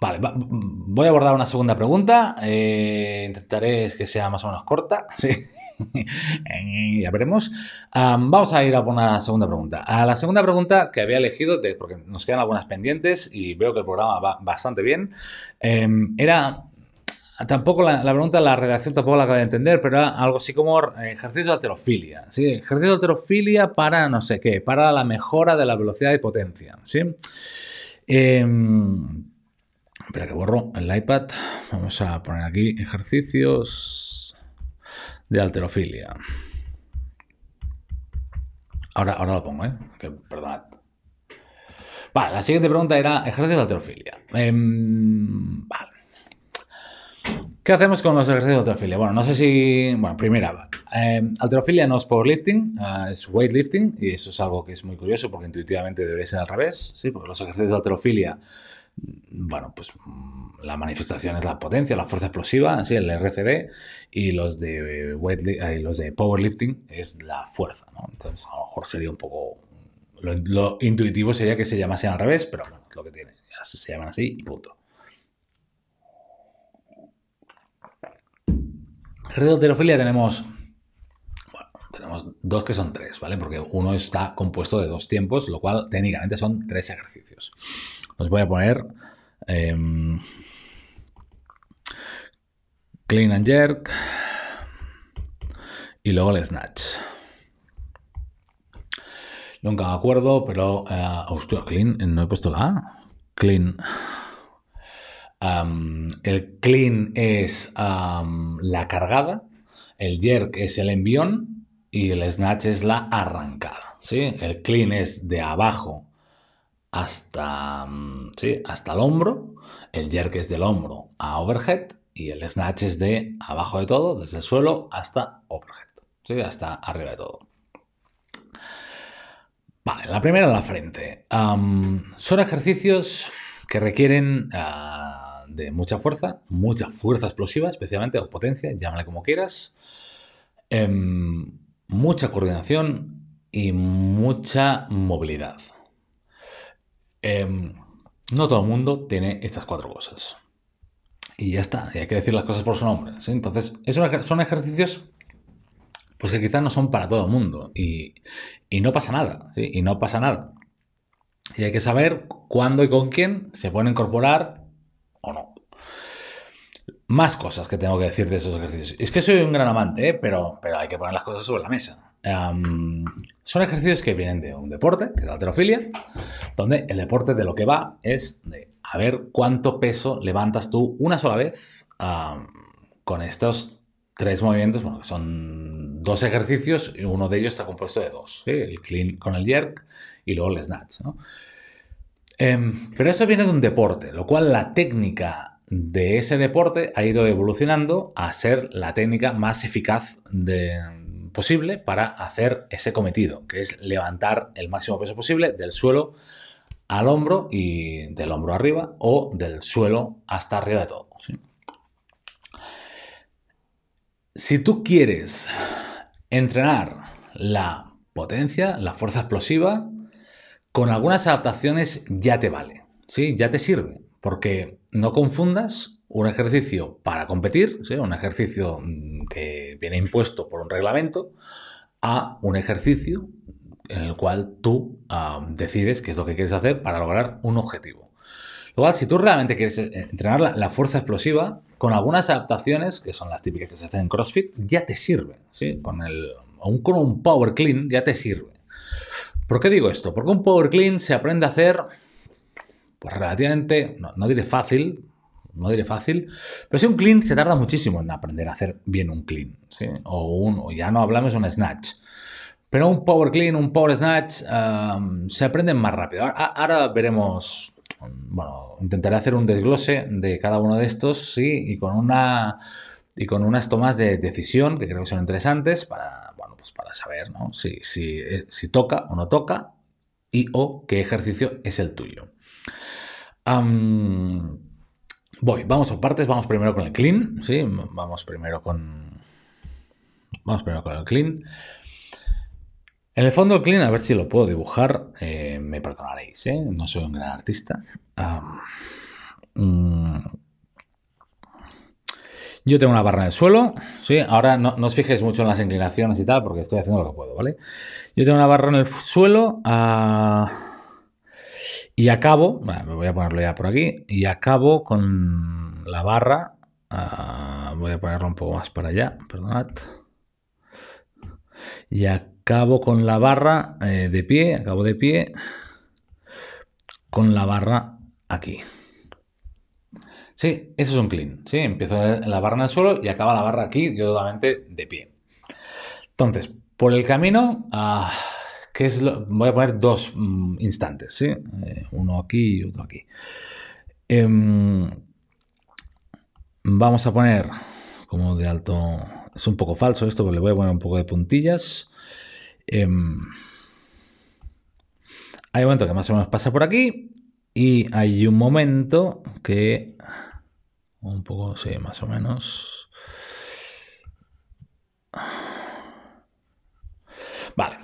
Vale, voy a abordar una segunda pregunta. Eh, intentaré que sea más o menos corta. Sí. ya veremos. vamos a ir a una segunda pregunta. A la segunda pregunta que había elegido, porque nos quedan algunas pendientes y veo que el programa va bastante bien, em, era tampoco la, pregunta, la redacción tampoco la acabo de entender, pero era algo así como eh, ejercicio de aterofilia. ¿sí? Ejercicio de aterofilia para no sé qué, para la mejora de la velocidad y potencia. ¿sí? Eh, Espera que borro el iPad. Vamos a poner aquí ejercicios de alterofilia. Ahora, ahora lo pongo, ¿eh? Que, perdonad. Vale, la siguiente pregunta era ejercicios de alterofilia. Em, vale. ¿Qué hacemos con los ejercicios de alterofilia? Bueno, no sé si... Bueno, primera, em, alterofilia no es powerlifting, ah, es weightlifting, y eso es algo que es muy curioso porque intuitivamente debería ser al revés, ¿sí? Porque los ejercicios de alterofilia bueno, pues mm, la manifestación es la potencia, la fuerza explosiva, así el RFD, y los de, eh, los de powerlifting es la fuerza, Entonces a lo mejor sería un poco... Lo, intuitivo sería que se llamase al revés, pero bueno, lo que tiene, se, llaman así y punto. Redoterofilia tenemos tenemos dos que son tres, ¿vale? Porque uno está compuesto de dos tiempos, lo cual técnicamente son tres ejercicios. Os voy a poner em, clean and jerk y luego el snatch. Nunca me acuerdo, pero... Eh, clean, eh, no he puesto la Clean. el clean es la cargada, el jerk es el envión y el snatch es la arrancada. ¿sí? El clean es de abajo hasta, mm, hasta el hombro, el jerk es del hombro a overhead y el snatch es de abajo de todo, desde el suelo hasta overhead, hasta arriba de todo. Vale, la primera la frente. son ejercicios que requieren ah, de mucha fuerza, mucha fuerza explosiva especialmente, o potencia, llámale como quieras, em, mucha coordinación y mucha movilidad. Em, no todo el mundo tiene estas cuatro cosas. Y ya está, y hay que decir las cosas por su nombre. Entonces, son ejercicios pues que quizás no son para todo el mundo. Y, no pasa nada, y no pasa nada. Y hay que saber cuándo y con quién se pueden incorporar o no. Más cosas que tengo que decir de esos ejercicios. Es que soy un gran amante, ¿eh? pero, pero hay que poner las cosas sobre la mesa son ejercicios que vienen de un deporte, que es la alterofilia, donde el deporte de lo que va es de a ver cuánto peso levantas tú una sola vez con estos tres movimientos, bueno, que son dos ejercicios y uno de ellos está compuesto de dos, el clean con el jerk y luego el snatch. Em, pero eso viene de un deporte, lo cual la técnica de ese deporte ha ido evolucionando a ser la técnica más eficaz de, posible para hacer ese cometido, que es levantar el máximo peso posible del suelo al hombro y del hombro arriba o del suelo hasta arriba de todo. Si tú quieres entrenar la potencia, la fuerza explosiva, con algunas adaptaciones ya te vale, ¿sí? ya te sirve, porque no confundas un ejercicio para competir, un ejercicio mm, que viene impuesto por un reglamento, a un ejercicio en el cual tú decides qué es lo que quieres hacer para lograr un objetivo. Luego, si tú realmente quieres eh, entrenar la, fuerza explosiva, con algunas adaptaciones, que son las típicas que se hacen en CrossFit, ya te sirve. ¿sí? Con, el, un, con un power clean ya te sirve. ¿Por qué digo esto? Porque un power clean se aprende a hacer pues, relativamente, no, no diré fácil, no diré fácil, pero si un clean se tarda muchísimo en aprender a hacer bien un clean, o, un, ya no hablamos de un snatch. Pero un power clean, un power snatch, um, se aprenden más rápido. Ahora, veremos, bueno, intentaré hacer un desglose de cada uno de estos, sí, y con una y con unas tomas de decisión que creo que son interesantes para, bueno, pues para saber ¿no? si, eh, toca o no toca y o qué ejercicio es el tuyo. Um, Voy, vamos a partes, vamos primero con el clean, ¿sí? Vamos primero con... Vamos primero con el clean. En el fondo el clean, a ver si lo puedo dibujar, eh, me perdonaréis, ¿eh? No soy un gran artista. Mm, yo tengo una barra en el suelo, ¿sí? Ahora no, os fijéis mucho en las inclinaciones y tal, porque estoy haciendo lo que puedo, ¿vale? Yo tengo una barra en el suelo... Ah, y acabo, me voy a ponerlo ya por aquí, y acabo con la barra, ah, voy a ponerlo un poco más para allá, perdonad. Y acabo con la barra eh, de pie, acabo de pie, con la barra aquí. Sí, eso es un clean. Sí, empiezo la barra en el suelo y acaba la barra aquí, yo totalmente de pie. Entonces, por el camino, ah, que es lo, voy a poner dos mm, instantes, ¿sí? Eh, uno aquí y otro aquí. Em, vamos a poner como de alto, es un poco falso esto, pero le voy a poner un poco de puntillas. Em, hay un momento que más o menos pasa por aquí y hay un momento que un poco, sí, más o menos. Vale.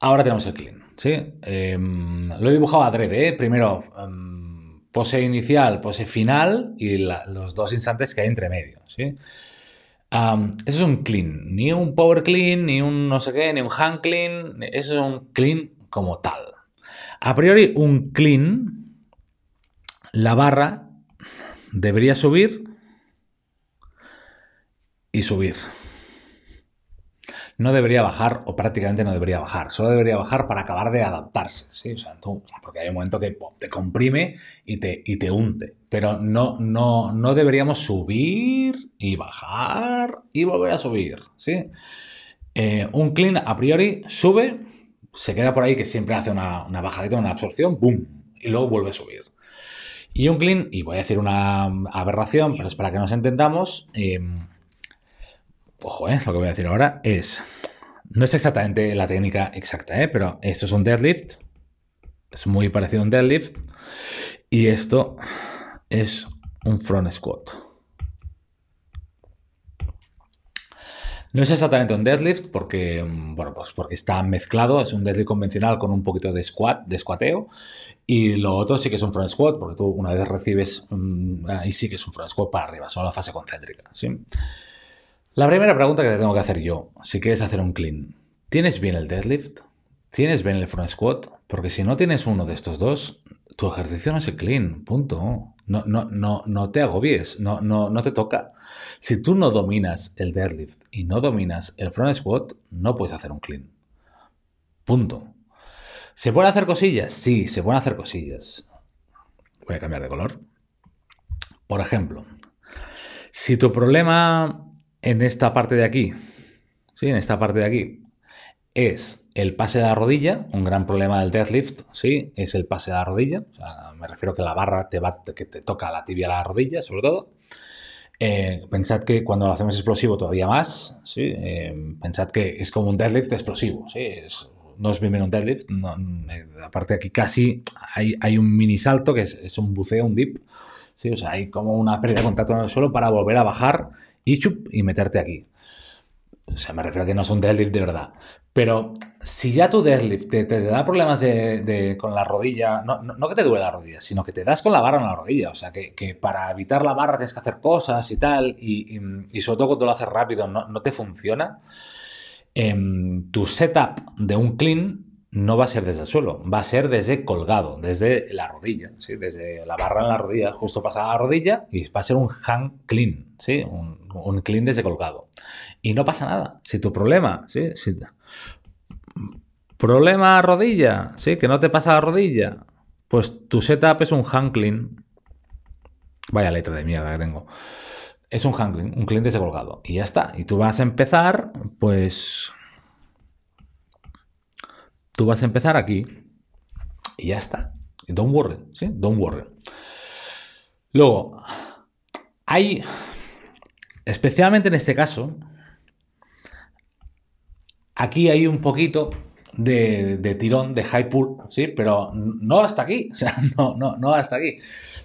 Ahora tenemos el clean, ¿sí? Em, lo he dibujado adrede, ¿eh? Primero, posee em, pose inicial, pose final y los dos instantes que hay entre medio, ¿sí? eso es un clean, ni un power clean, ni un no sé qué, ni un hand clean, eso es un clean como tal. A priori, un clean, la barra debería subir y subir no debería bajar o prácticamente no debería bajar, solo debería bajar para acabar de adaptarse, O sea, porque hay un momento que te comprime y te, y te hunde, pero no, no, no deberíamos subir y bajar y volver a subir, ¿sí? Eh, un clean a priori sube, se queda por ahí que siempre hace una, una bajadita, una absorción, boom, y luego vuelve a subir. Y un clean, y voy a decir una aberración, pero es para que nos entendamos, eh, ojo, eh, lo que voy a decir ahora es, no es exactamente la técnica exacta, eh, pero esto es un deadlift, es muy parecido a un deadlift, y esto es un front squat. No es exactamente un deadlift porque, bueno, pues porque está mezclado, es un deadlift convencional con un poquito de squat, de squateo, y lo otro sí que es un front squat, porque tú una vez recibes, mm, ahí sí que es un front squat para arriba, Son la fase concéntrica, ¿sí? La primera pregunta que te tengo que hacer yo, si quieres hacer un clean, ¿tienes bien el deadlift? ¿Tienes bien el front squat? Porque si no tienes uno de estos dos, tu ejercicio no es el clean, punto. No, no, no, no te agobies, no, no, no te toca. Si tú no dominas el deadlift y no dominas el front squat, no puedes hacer un clean. Punto. ¿Se pueden hacer cosillas? Sí, se pueden hacer cosillas. Voy a cambiar de color. Por ejemplo, si tu problema en esta parte de aquí, ¿sí? en esta parte de aquí, es el pase de la rodilla, un gran problema del deadlift, ¿sí? es el pase de la rodilla, me refiero a que la barra te va, que te toca la tibia a la rodilla, sobre todo. Eh, pensad que cuando lo hacemos explosivo todavía más, ¿sí? Eh, pensad que es como un deadlift explosivo, ¿sí? no es bien un deadlift, mm, aparte aquí casi hay, un mini salto que es, un buceo, un dip, ¿sí? o hay como una pérdida de contacto en el suelo para volver a bajar y meterte aquí. O sea, me refiero a que no es un deadlift de verdad. Pero si ya tu deadlift te, da problemas con la rodilla, no, que te duele la rodilla, sino que te das con la barra en la rodilla. O sea, que, para evitar la barra tienes que hacer cosas y tal, y, sobre todo cuando lo haces rápido no, te funciona. Em, tu setup de un clean no va a ser desde el suelo, va a ser desde colgado, desde la rodilla, ¿sí? desde la barra en la rodilla, justo pasada la rodilla, y va a ser un hang clean, ¿sí? un, clean desde colgado. Y no pasa nada. Si tu problema, ¿sí? Si, problema rodilla, ¿sí? que no te pasa la rodilla, pues tu setup es un hang clean. Vaya letra de mierda que tengo. Es un hang clean, un clean desde colgado. Y ya está. Y tú vas a empezar, pues Tú vas a empezar aquí y ya está. Don't worry, ¿sí? Don't worry. Luego, hay, especialmente en este caso, aquí hay un poquito de, tirón, de high pull, ¿sí? Pero no hasta aquí, o sea, no, no, no hasta aquí.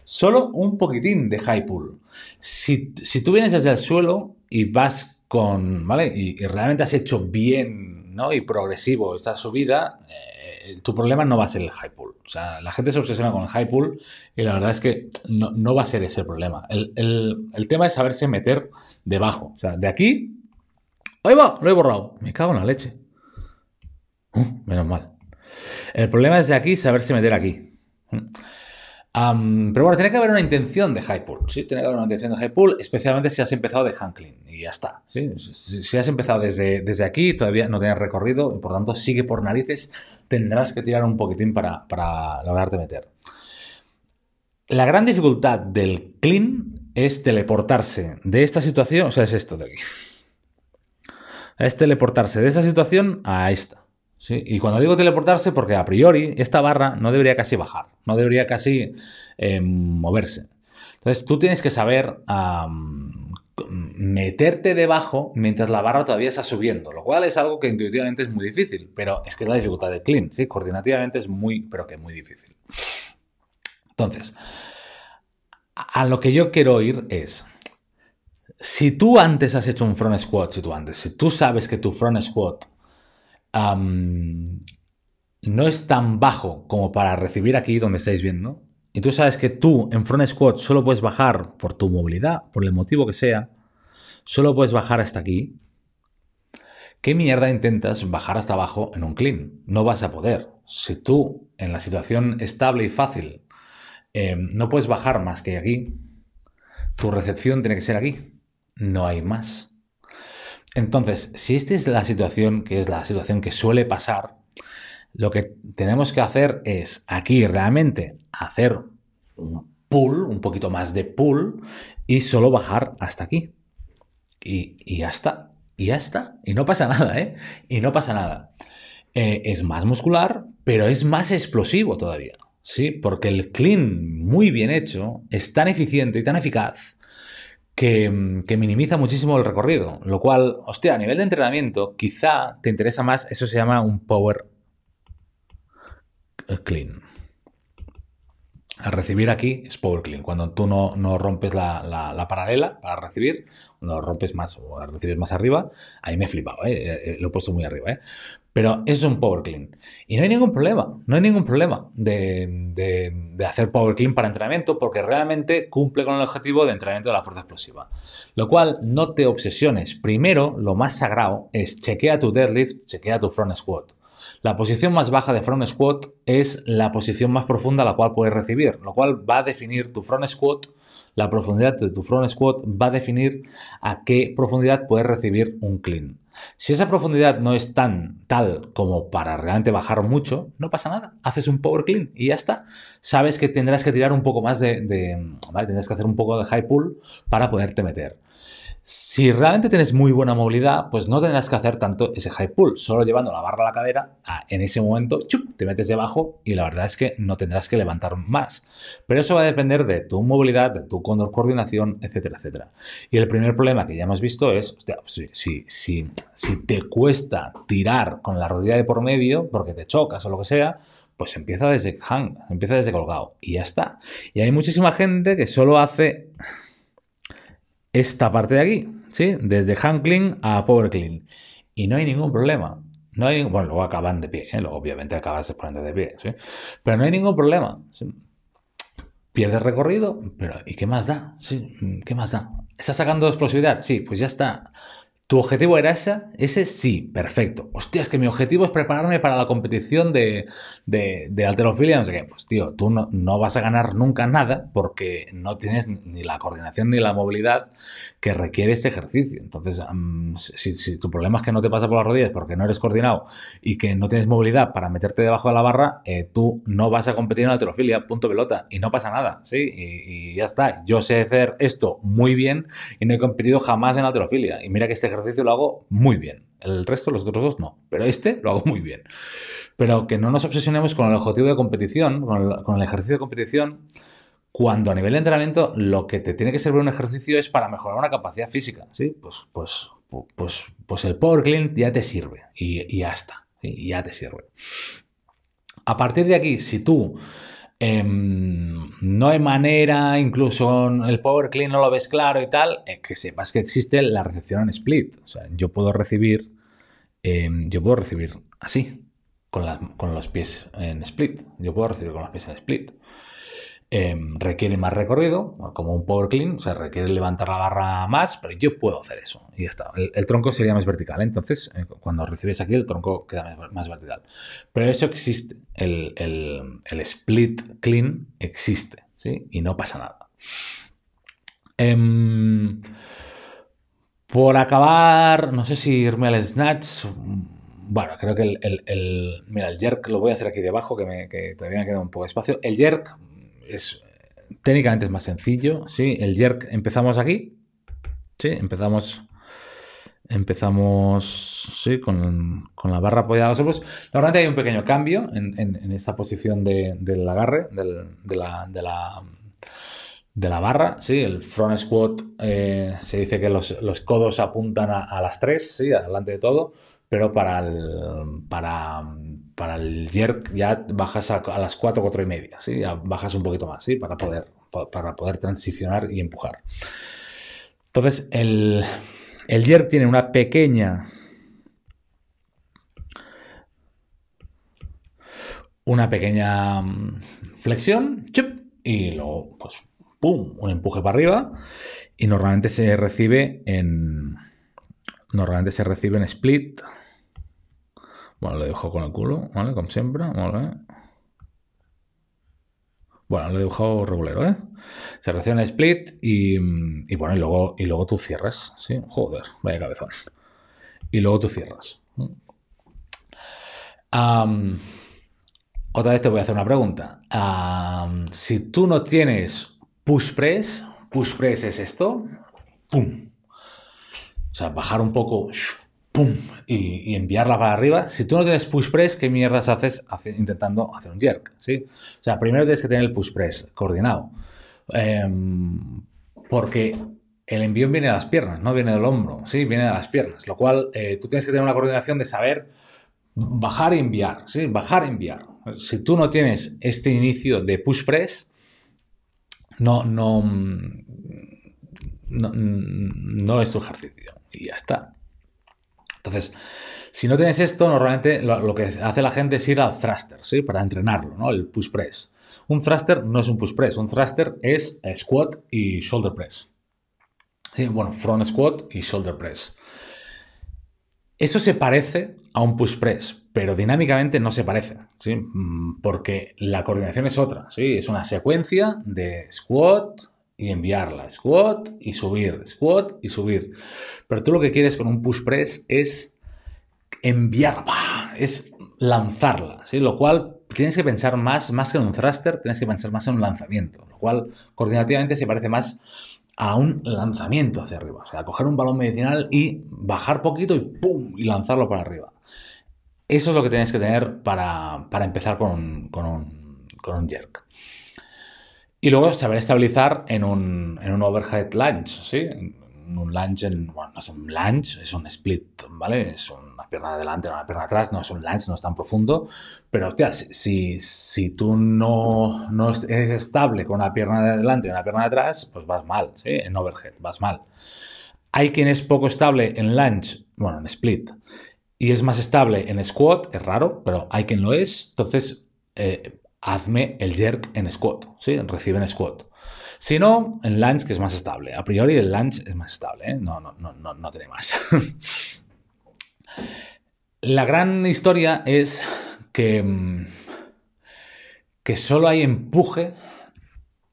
Solo un poquitín de high pull. Si, si tú vienes desde el suelo y vas con, ¿vale? y realmente has hecho bien y progresivo esta subida, eh, eh, tu problema no va a ser el high pool. O sea, la gente se obsesiona con el high pool y la verdad es que no, va a ser ese problema. El, tema es saberse meter debajo. O sea, de aquí... ¡Ahí va! Lo he borrado. Me cago en la leche. Uh, menos mal. El problema es de aquí saberse meter aquí pero bueno, tiene que haber una intención de high pool, una intención de high pool, especialmente si has empezado de Hanklin y ya está, Si, has empezado desde, desde aquí, todavía no tienes recorrido y por tanto sigue por narices, tendrás que tirar un poquitín para, para lograrte meter. La gran dificultad del clean es teleportarse de esta situación, o sea, es esto de aquí. Es teleportarse de esa situación a esta. Y cuando digo teleportarse, porque a priori esta barra no debería casi bajar, no debería casi eh, moverse. Entonces tú tienes que saber meterte debajo mientras la barra todavía está subiendo, lo cual es algo que intuitivamente es muy difícil, pero es que es la dificultad de clean, ¿sí? coordinativamente es muy, pero que muy difícil. Entonces, a lo que yo quiero ir es, si tú antes has hecho un front squat, si tú antes, si tú sabes que tu front squat no es tan bajo como para recibir aquí donde estáis viendo. Y tú sabes que tú en front squat solo puedes bajar por tu movilidad, por el motivo que sea, solo puedes bajar hasta aquí. ¿Qué mierda intentas bajar hasta abajo en un clean? No vas a poder. Si tú en la situación estable y fácil em, no puedes bajar más que aquí, tu recepción tiene que ser aquí. No hay más. Entonces, si esta es la situación, que es la situación que suele pasar, lo que tenemos que hacer es aquí realmente hacer un pull, un poquito más de pull, y solo bajar hasta aquí. Y, hasta ya está, y ya está. Y no pasa nada, ¿eh? Y no pasa nada. Eh, es más muscular, pero es más explosivo todavía. Sí, porque el clean muy bien hecho es tan eficiente y tan eficaz Mm, que, minimiza muchísimo el recorrido, lo cual, hostia, a nivel de entrenamiento, quizá te interesa más, eso se llama un power eh, clean. Al recibir aquí es power clean, cuando tú no, rompes la, paralela para recibir, no rompes más o recibes más arriba, ahí me he flipado, eh, eh, lo he puesto muy arriba, ¿eh? Pero es un power clean. Y no hay ningún problema, no hay ningún problema de, hacer power clean para entrenamiento porque realmente cumple con el objetivo de entrenamiento de la fuerza explosiva. Lo cual, no te obsesiones. Primero, lo más sagrado es chequea tu deadlift, chequea tu front squat. La posición más baja de front squat es la posición más profunda a la cual puedes recibir, lo cual va a definir tu front squat, la profundidad de tu front squat va a definir a qué profundidad puedes recibir un clean. Si esa profundidad no es tan tal como para realmente bajar mucho, no pasa nada. Haces un power clean y ya está. Sabes que tendrás que tirar un poco más de. Tendrás que hacer un poco de high pull para poderte meter. Si realmente tienes muy buena movilidad, pues no tendrás que hacer tanto ese high pull, solo llevando la barra a la cadera, en ese momento te metes debajo y la verdad es que no tendrás que levantar más. Pero eso va a depender de tu movilidad, de tu coordinación, etcétera, etcétera. Y el primer problema que ya hemos visto es, pues si, si, si te cuesta tirar con la rodilla de por medio, porque te chocas o lo que sea, pues empieza desde hang, empieza desde colgado y ya está. Y hay muchísima gente que solo hace esta parte de aquí, ¿sí? Desde hankling a Power Clean. Y no hay ningún problema. No hay, bueno, luego acaban de pie, ¿eh? obviamente acabas poniendo de pie, ¿sí? Pero no hay ningún problema. pierde recorrido, pero ¿y qué más da? ¿Sí? ¿Qué más da? ¿Está sacando explosividad? Sí, pues ya está. ¿Tu objetivo era ese? Ese sí, perfecto. Hostia, que mi objetivo es prepararme para la competición de, alterofilia, no sé qué. Pues tío, tú no, vas a ganar nunca nada porque no tienes ni la coordinación ni la movilidad que requiere ese ejercicio. Entonces, si, tu problema es que no te pasa por las rodillas porque no eres coordinado y que no tienes movilidad para meterte debajo de la barra, eh, tú no vas a competir en alterofilia, punto pelota, y no pasa nada, ¿sí? Y, y, ya está. Yo sé hacer esto muy bien y no he competido jamás en alterofilia. Y mira que este ejercicio lo hago muy bien. El resto, los otros dos, no. Pero este lo hago muy bien. Pero que no nos obsesionemos con el objetivo de competición, con el, ejercicio de competición, cuando a nivel de entrenamiento lo que te tiene que servir un ejercicio es para mejorar una capacidad física. ¿sí? Pues, pues, pues, pues el Power Clean ya te sirve y, y ya está. Y ya te sirve. A partir de aquí, si tú Em, no hay manera, incluso el Power Clean no lo ves claro y tal, eh, que sepas que existe la recepción en split. O sea, yo puedo recibir, em, yo puedo recibir así, con, con los pies en split. Yo puedo recibir con los pies en split. Em, requiere más recorrido, como un power clean, o sea, requiere levantar la barra más, pero yo puedo hacer eso y ya está. El, tronco sería más vertical, ¿eh? entonces eh, cuando recibes aquí el tronco queda más, vertical. Pero eso existe, el, split clean existe, ¿sí? Y no pasa nada. Em, por acabar, no sé si irme al snatch, bueno, creo que el, el, mira, el jerk lo voy a hacer aquí debajo, que, me, que todavía me queda un poco de espacio. El jerk es, técnicamente es más sencillo, ¿sí? El jerk empezamos aquí, ¿sí? Empezamos, empezamos, ¿sí? Con, la barra apoyada a los hombros. hay un pequeño cambio en, esa posición del agarre, de la, de la de la barra, ¿sí? El front squat eh, se dice que los, los codos apuntan a, a las tres, ¿sí? Adelante de todo pero para el, para, el jerk ya bajas a, las 4, 4 y media, ¿sí? bajas un poquito más, ¿sí? para, poder, para poder transicionar y empujar. Entonces, el, el jerk tiene una pequeña... Una pequeña mm, flexión, y luego, pues, un empuje para arriba. Y normalmente se recibe en... Normalmente se recibe en split. Bueno, lo dejo con el culo, ¿vale? Como siempre, Bueno, lo he dibujado regulero, ¿eh? Se en split y, bueno, y luego, y luego tú cierras, ¿sí? Joder, vaya cabezón. Y luego tú cierras. otra vez te voy a hacer una pregunta. si tú no tienes push press, push press es esto, ¡pum! O sea, bajar un poco ¡pum! Y, enviarla para arriba. Si tú no tienes push press, ¿qué mierdas haces intentando hacer un jerk? ¿sí? O sea, primero tienes que tener el push press coordinado. Em, porque el envío viene de las piernas, no viene del hombro, sí, viene de las piernas. Lo cual eh, tú tienes que tener una coordinación de saber bajar y enviar, sí, bajar y enviar. Si tú no tienes este inicio de push press, no, no, no es tu ejercicio. Y ya está. Entonces, si no tienes esto, normalmente lo, que hace la gente es ir al thruster, ¿sí? Para entrenarlo, ¿no? El push press. Un thruster no es un push press, un thruster es squat y shoulder press. Bueno, front squat y shoulder press. Eso se parece a un push press, pero dinámicamente no se parece, ¿sí? Mm, porque la coordinación es otra, ¿sí? Es una secuencia de squat, y enviarla. Squat y subir, squat y subir. Pero tú lo que quieres con un push press es enviarla, es lanzarla, lo cual tienes que pensar más, más que en un thruster, tienes que pensar más en un lanzamiento, lo cual coordinativamente se parece más a un lanzamiento hacia arriba, o sea, coger un balón medicinal y bajar poquito y ¡pum! y lanzarlo para arriba. Eso es lo que tienes que tener para, para empezar con, con un jerk. Y luego saber estabilizar en un, overhead lunge, ¿sí? En un lunge, bueno, no es un lunge, es un split, ¿vale? Es una pierna adelante, una pierna atrás, no es un lunge, no es tan profundo. Pero, hostia, si, si tú no, no eres estable con una pierna de adelante y una pierna de atrás, pues vas mal, ¿sí? En overhead, vas mal. Hay quien es poco estable en lunge, bueno, en split, y es más estable en squat, es raro, pero hay quien lo es. Entonces, eh, hazme el jerk en squat, ¿sí? Recibe en squat. Si no, en lunge, que es más estable. A priori el lunge es más estable, ¿eh? no, no, no, no, no tiene más. La gran historia es que, mm, que solo hay empuje,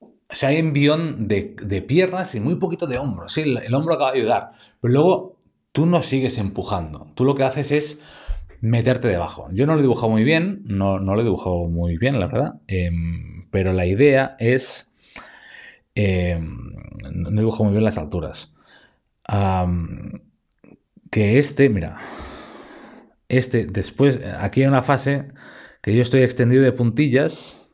o sea, hay envión de, piernas y muy poquito de hombros. Sí, el hombro acaba de ayudar, pero luego tú no sigues empujando. Tú lo que haces es meterte debajo. Yo no lo he dibujado muy bien, no, no lo he dibujado muy bien, la verdad, em, pero la idea es... Em, no he dibujado muy bien las alturas. que este, mira, este, después, aquí hay una fase que yo estoy extendido de puntillas.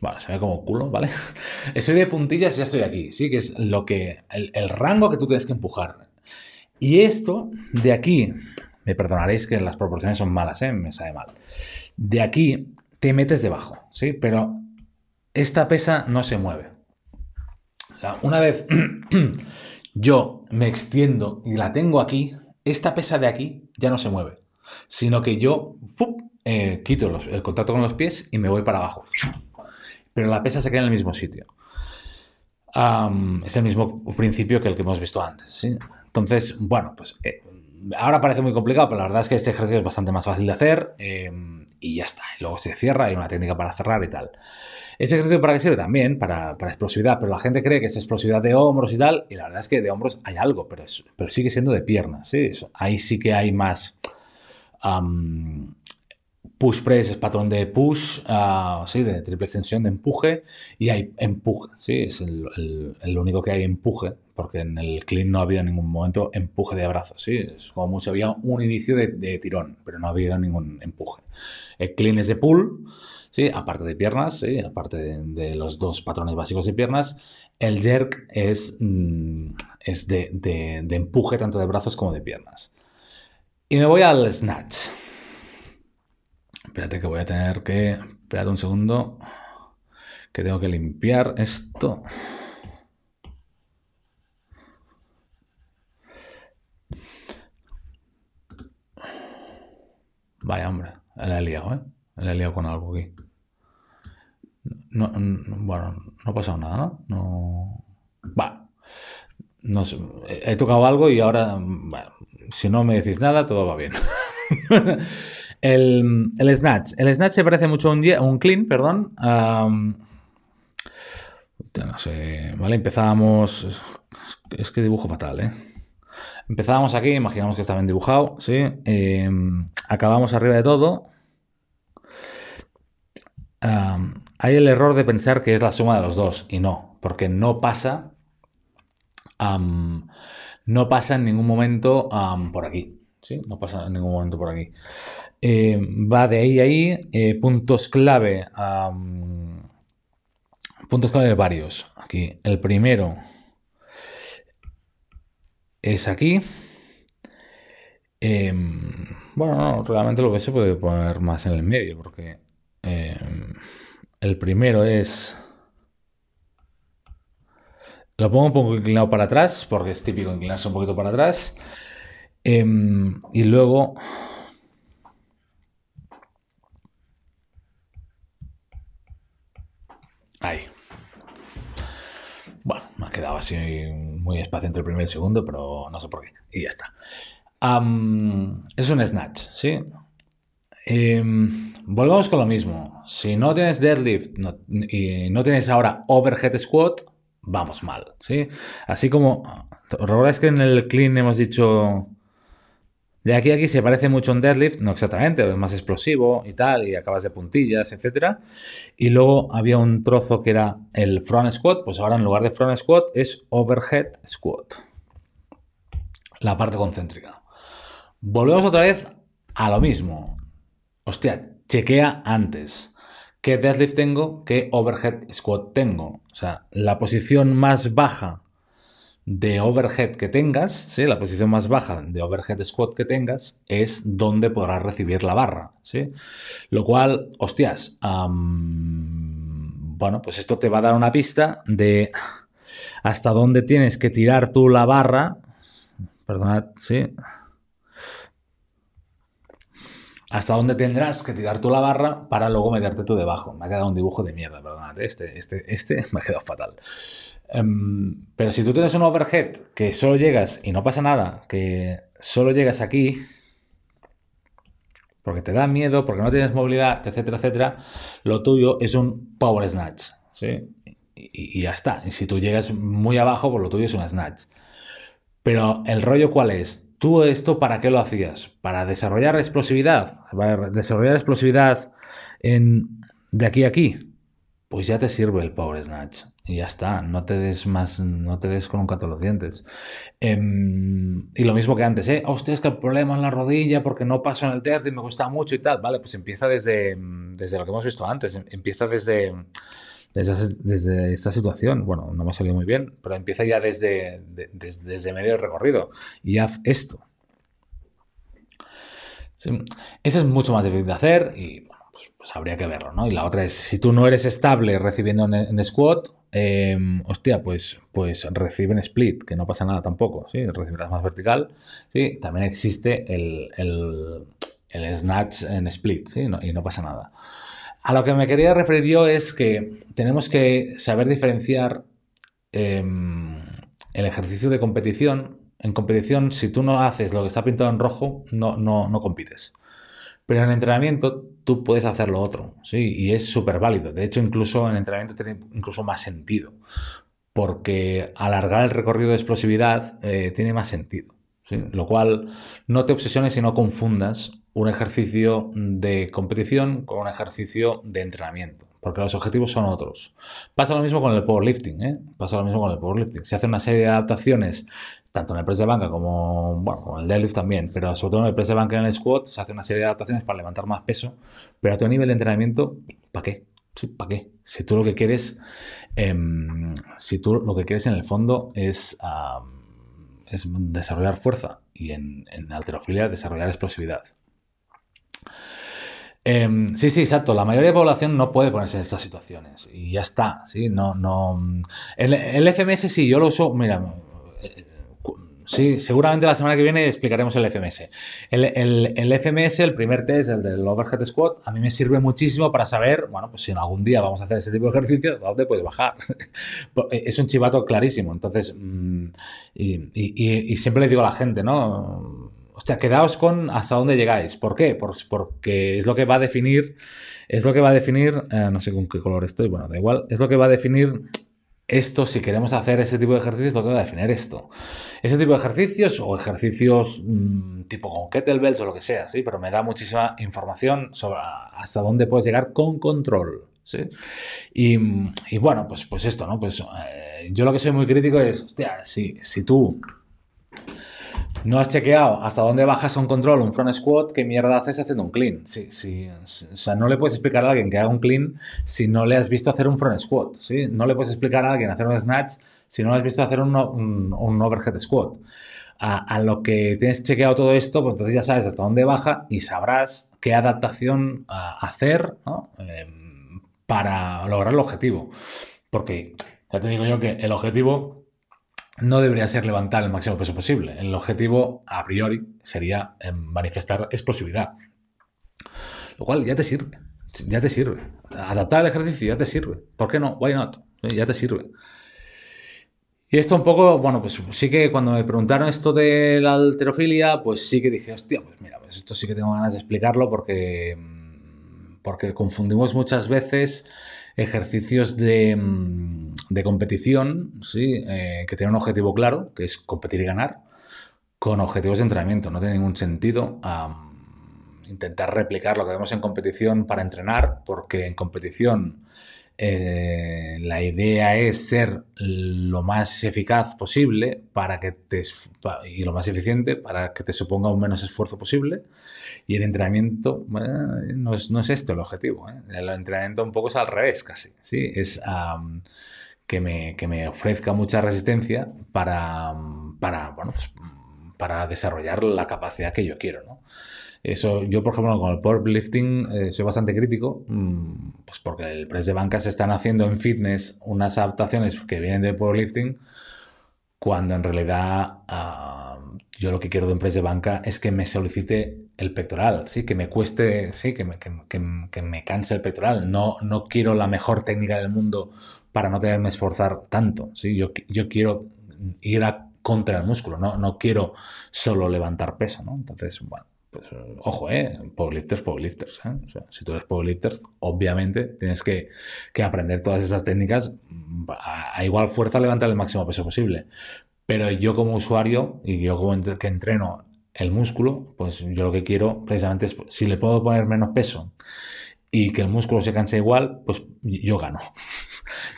Bueno, se ve como culo, ¿vale? Estoy de puntillas y ya estoy aquí, ¿sí? Que es lo que, el rango que tú tienes que empujar. Y esto de aquí, me perdonaréis que las proporciones son malas, ¿eh? me sale mal. De aquí te metes debajo, ¿sí? Pero esta pesa no se mueve. una vez yo me extiendo y la tengo aquí, esta pesa de aquí ya no se mueve, sino que yo eh, quito el contacto con los pies y me voy para abajo. Pero la pesa se queda en el mismo sitio. es el mismo principio que el que hemos visto antes. ¿sí? Entonces, bueno, pues eh, ahora parece muy complicado, pero la verdad es que este ejercicio es bastante más fácil de hacer eh, y ya está. Y luego se cierra, hay una técnica para cerrar y tal. Este ejercicio para qué sirve también, para, para, explosividad, pero la gente cree que es explosividad de hombros y tal, y la verdad es que de hombros hay algo, pero, pero sigue siendo de piernas, ¿sí? ¿eh? Eso, ahí sí que hay más... Push press es patrón de push, ah, de triple extensión, de empuje, y hay empuje, sí, es el, único que hay empuje, porque en el clean no ha habido en ningún momento empuje de brazos, sí, como mucho había un inicio de, tirón, pero no ha habido ningún empuje. El clean es de pull, sí, aparte de piernas, sí, aparte de, los dos patrones básicos de piernas, el jerk es, mm, es de, de empuje tanto de brazos como de piernas. Y me voy al snatch. Espérate que voy a tener que... Espérate un segundo. Que tengo que limpiar esto. Vaya, hombre. La he liado, ¿eh? La he liado con algo aquí. bueno, no ha pasado nada, ¿no? No... Va. No He tocado algo y ahora... si no me decís nada, todo va bien. El, snatch. El snatch se parece mucho a un, clean, perdón. Um, no sé, ¿vale? Empezábamos... Es que dibujo fatal, ¿eh? Empezábamos aquí, imaginamos que está bien dibujado, ¿sí? Em, acabamos arriba de todo. hay el error de pensar que es la suma de los dos, y no, porque no pasa... no pasa en ningún momento por aquí. ¿sí? No pasa en ningún momento por aquí. Eh, va de ahí a ahí, eh, puntos clave, a puntos clave varios. Aquí, el primero es aquí. Em, bueno, realmente lo que se puede poner más en el medio, porque em, el primero es... Lo pongo un poco inclinado para atrás, porque es típico inclinarse un poquito para atrás. Em, y luego Ahí. Bueno, me ha quedado así muy espacio entre el primer y el segundo, pero no sé por qué. Y ya está. es un snatch, ¿sí? Em, volvamos con lo mismo. Si no tienes deadlift y no tienes ahora overhead squat, vamos mal, ¿sí? Así como, ¿recordáis que en el clean hemos dicho de aquí a aquí se parece mucho a un deadlift, no exactamente, es más explosivo y tal, y acabas de puntillas, etc. Y luego había un trozo que era el front squat, pues ahora en lugar de front squat es overhead squat. La parte concéntrica. Volvemos otra vez a lo mismo. Hostia, chequea antes qué deadlift tengo, qué overhead squat tengo. O sea, la posición más baja de overhead que tengas, ¿sí? la posición más baja de overhead squat que tengas, es donde podrás recibir la barra. ¿sí? Lo cual, hostias, bueno, pues esto te va a dar una pista de hasta dónde tienes que tirar tú la barra. Perdonad, sí. Hasta dónde tendrás que tirar tú la barra para luego meterte tú debajo. Me ha quedado un dibujo de mierda, perdonad. ¿eh? Este, este, este me ha quedado fatal. Em, pero si tú tienes un overhead que solo llegas y no pasa nada, que solo llegas aquí porque te da miedo, porque no tienes movilidad, etcétera, etcétera, lo tuyo es un power snatch. Y, ya está. Y si tú llegas muy abajo, pues lo tuyo es un snatch. Pero el rollo cuál es? ¿Tú esto para qué lo hacías? Para desarrollar explosividad, desarrollar explosividad en, de aquí a aquí, pues ya te sirve el Power Snatch. Y ya está, no te des más, no te des con un cato los dientes. Em, y lo mismo que antes, ¿eh? A ustedes que el problema es la rodilla porque no paso en el tercio y me gusta mucho y tal. Vale, pues empieza desde, desde lo que hemos visto antes, em, empieza desde, desde, esta situación. Bueno, no me ha salido muy bien, pero empieza ya desde, desde, medio recorrido y haz esto. Eso es mucho más difícil de hacer y pues, habría que verlo, ¿no? Y la otra es, si tú no eres estable recibiendo en, squat, em, hostia, pues, pues reciben split, que no pasa nada tampoco, ¿sí? Recibirás más vertical, ¿sí? También existe el, snatch en split, ¿sí? y no pasa nada. A lo que me quería referir yo es que tenemos que saber diferenciar em, el ejercicio de competición. En competición, si tú no haces lo que está pintado en rojo, no, no, no compites. Pero en entrenamiento tú puedes hacer lo otro, ¿sí? Y es súper válido. De hecho, incluso en entrenamiento tiene incluso más sentido, porque alargar el recorrido de explosividad eh, tiene más sentido. Lo cual no te obsesiones y no confundas un ejercicio de competición con un ejercicio de entrenamiento porque los objetivos son otros. Pasa lo mismo con el powerlifting, ¿eh? Pasa lo mismo con el powerlifting. Se hace una serie de adaptaciones, tanto en el press de banca como, bueno, en el deadlift también, pero sobre todo en el press de banca y en el squat se hace una serie de adaptaciones para levantar más peso, pero a tu nivel de entrenamiento, ¿para qué? ¿Para qué? Si tú lo que quieres, em, si tú lo que quieres en el fondo es, es desarrollar fuerza y en, en alterofilia desarrollar explosividad. Em, sí, sí, exacto. La mayoría de la población no puede ponerse en estas situaciones. Y ya está. ¿sí? No, no. Mm, el, FMS sí, yo lo uso. Mira, eh, sí, seguramente la semana que viene explicaremos el FMS. El, FMS, el primer test, el del overhead squat, a mí me sirve muchísimo para saber, bueno, pues si en algún día vamos a hacer ese tipo de ejercicios, hasta dónde puedes bajar? Pues, eh, es un chivato clarísimo. Entonces, mm, y, y siempre le digo a la gente, ¿no? O sea, quedaos con hasta dónde llegáis. ¿Por qué? porque es lo que va a definir, es lo que va a definir, eh, no sé con qué color estoy, bueno, da igual, es lo que va a definir esto, si queremos hacer ese tipo de ejercicios, es lo que va a definir esto. Ese tipo de ejercicios o ejercicios mm, tipo con kettlebells o lo que sea, ¿sí? Pero me da muchísima información sobre hasta dónde puedes llegar con control, Y, bueno, pues, pues esto, ¿no? Pues eh, yo lo que soy muy crítico es, hostia, si, si tú no has chequeado hasta dónde bajas un control, un front squat, qué mierda haces haciendo un clean. Sí, sí, o sea, no le puedes explicar a alguien que haga un clean si no le has visto hacer un front squat. ¿sí? No le puedes explicar a alguien hacer un snatch si no le has visto hacer un, overhead squat. A, lo que tienes chequeado todo esto, pues entonces ya sabes hasta dónde baja y sabrás qué adaptación hacer em, para lograr el objetivo. Porque ya te digo yo que el objetivo no debería ser levantar el máximo peso posible. El objetivo, a priori, sería eh, manifestar explosividad. Lo cual ya te sirve. Ya te sirve. Adaptar el ejercicio ya te sirve. ¿Por qué no? ¿Why not? Ya te sirve. Y esto un poco, bueno, pues sí que cuando me preguntaron esto de la alterofilia, pues sí que dije, hostia, pues mira, pues esto sí que tengo ganas de explicarlo porque, mm, porque confundimos muchas veces ejercicios mm, de, competición, ¿sí? Eh, que tienen un objetivo claro, que es competir y ganar, con objetivos de entrenamiento. No tiene ningún sentido intentar replicar lo que vemos en competición para entrenar, porque en competición eh, la idea es ser lo más eficaz posible para que te, y lo más eficiente para que te suponga un menos esfuerzo posible. Y el entrenamiento no, es, esto el objetivo. ¿eh? El entrenamiento un poco es al revés casi. ¿sí? Es que, me, ofrezca mucha resistencia para, para bueno, pues, para desarrollar la capacidad que yo quiero, ¿no? Eso, yo, por ejemplo, con el powerlifting lifting eh, soy bastante crítico, mm, pues porque el press de banca se están haciendo en fitness unas adaptaciones que vienen del powerlifting, cuando en realidad ah, yo lo que quiero de un press de banca es que me solicite el pectoral, ¿sí? que me cueste, ¿sí? que, me, que, canse el pectoral. No, no quiero la mejor técnica del mundo para no tenerme esforzar tanto. ¿sí? Yo, yo quiero ir a contra el músculo, no, no quiero solo levantar peso, ¿no? Entonces, bueno, pues, eh, ojo, ¿eh? Powerlifters, powerlifters, ¿eh? si tú eres powerlifters, obviamente tienes que, aprender todas esas técnicas mm, a, igual fuerza levantar el máximo peso posible. Pero yo como usuario y yo como que entreno el músculo, pues yo lo que quiero precisamente es, si le puedo poner menos peso y que el músculo se canse igual, pues yo gano.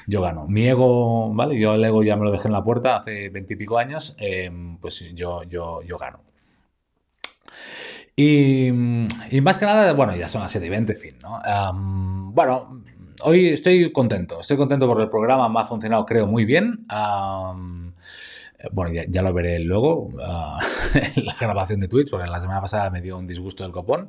yo gano. Mi ego, ¿vale? Yo el ego ya me lo dejé en la puerta hace veintipico años, em, pues yo, yo, yo gano. Y, más que nada, bueno, ya son las 7 y 20, fin, ¿no? bueno, hoy estoy contento, estoy contento porque el programa me ha funcionado, creo, muy bien. bueno, ya, lo veré luego, ah, en la grabación de Twitch, porque la semana pasada me dio un disgusto el copón.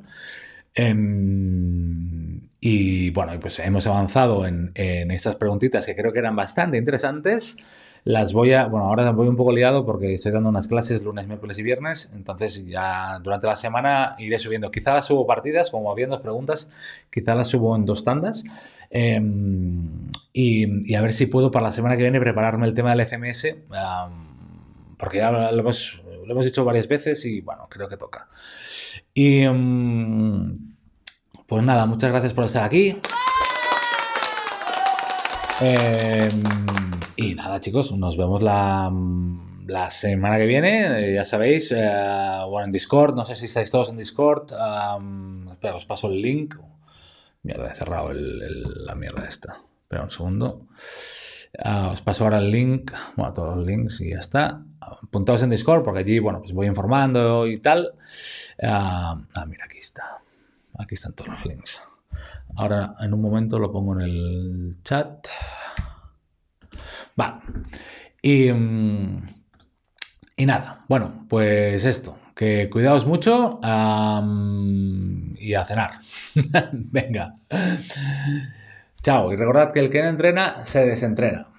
Em, y bueno, pues hemos avanzado en, estas preguntitas que creo que eran bastante interesantes las voy a, bueno, ahora voy un poco liado porque estoy dando unas clases lunes, miércoles y viernes, entonces ya durante la semana iré subiendo. Quizá las subo partidas, como había dos preguntas, quizá las subo en dos tandas. Em, y, a ver si puedo para la semana que viene prepararme el tema del FMS, porque ya lo hemos, lo varias veces y bueno, creo que toca. Y. Em, pues nada, muchas gracias por estar aquí. Eh, y nada, chicos, nos vemos la, semana que viene. Eh, ya sabéis, eh, bueno, en Discord, no sé si estáis todos en Discord. espera, os paso el link. Mierda, he cerrado la mierda esta. Espera un segundo. os paso ahora el link, bueno, todos los links y ya está. Apuntaos en Discord porque allí, bueno, pues voy informando y tal. ah, mira, aquí está. Aquí están todos los links. Ahora en un momento lo pongo en el chat. Va. Y, mm, nada, bueno, pues esto. Que cuidaos mucho y a cenar. Venga. Chao. Y recordad que el que no entrena se desentrena.